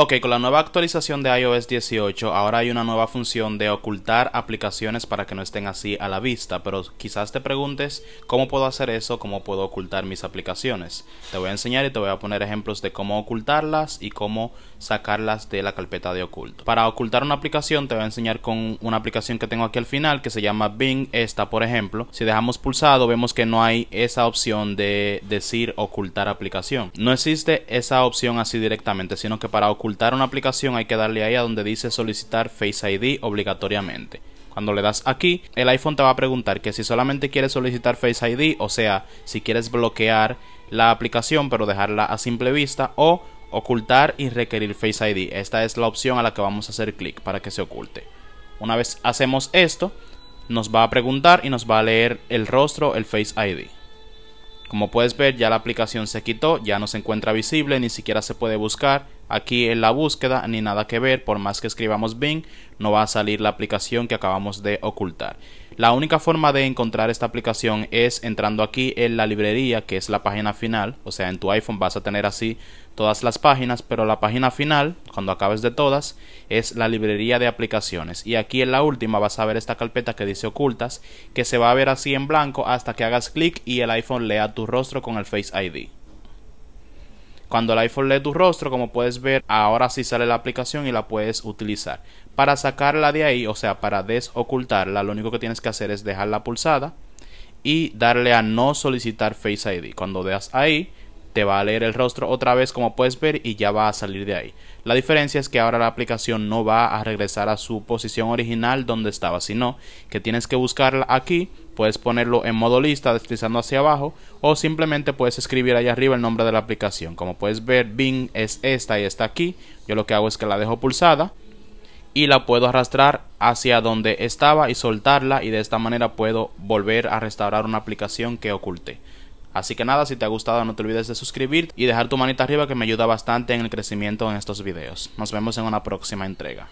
Ok, con la nueva actualización de iOS 18 ahora hay una nueva función de ocultar aplicaciones para que no estén así a la vista, pero quizás te preguntes cómo puedo hacer eso, cómo puedo ocultar mis aplicaciones. Te voy a enseñar y te voy a poner ejemplos de cómo ocultarlas y cómo sacarlas de la carpeta de oculto. Para ocultar una aplicación te voy a enseñar con una aplicación que tengo aquí al final que se llama Bing, esta por ejemplo. Si dejamos pulsado vemos que no hay esa opción de decir ocultar aplicación. No existe esa opción así directamente, sino que para ocultar ocultar una aplicación hay que darle ahí a donde dice solicitar Face ID obligatoriamente. Cuando le das aquí, el iPhone te va a preguntar que si solamente quieres solicitar Face ID, o sea, si quieres bloquear la aplicación pero dejarla a simple vista o ocultar y requerir Face ID. Esta es la opción a la que vamos a hacer clic para que se oculte. Una vez hacemos esto, nos va a preguntar y nos va a leer el rostro, el Face ID. Como puedes ver, ya la aplicación se quitó, ya no se encuentra visible, ni siquiera se puede buscar, aquí en la búsqueda ni nada que ver, por más que escribamos Bing, no va a salir la aplicación que acabamos de ocultar. La única forma de encontrar esta aplicación es entrando aquí en la librería, que es la página final, o sea, en tu iPhone vas a tener así todas las páginas, pero la página final, cuando acabes de todas, es la librería de aplicaciones. Y aquí en la última vas a ver esta carpeta que dice ocultas, que se va a ver así en blanco hasta que hagas clic y el iPhone lea tu rostro con el Face ID. Cuando el iPhone lee tu rostro, como puedes ver, ahora sí sale la aplicación y la puedes utilizar. Para sacarla de ahí, o sea, para desocultarla, lo único que tienes que hacer es dejarla pulsada y darle a no solicitar Face ID. Cuando veas ahí, te va a leer el rostro otra vez como puedes ver y ya va a salir de ahí. La diferencia es que ahora la aplicación no va a regresar a su posición original donde estaba, sino que tienes que buscarla aquí, puedes ponerlo en modo lista deslizando hacia abajo o simplemente puedes escribir ahí arriba el nombre de la aplicación. Como puedes ver, Bing es esta y está aquí. Yo lo que hago es que la dejo pulsada y la puedo arrastrar hacia donde estaba y soltarla y de esta manera puedo volver a restaurar una aplicación que oculté. Así que nada, si te ha gustado no te olvides de suscribir y dejar tu manita arriba que me ayuda bastante en el crecimiento en estos videos. Nos vemos en una próxima entrega.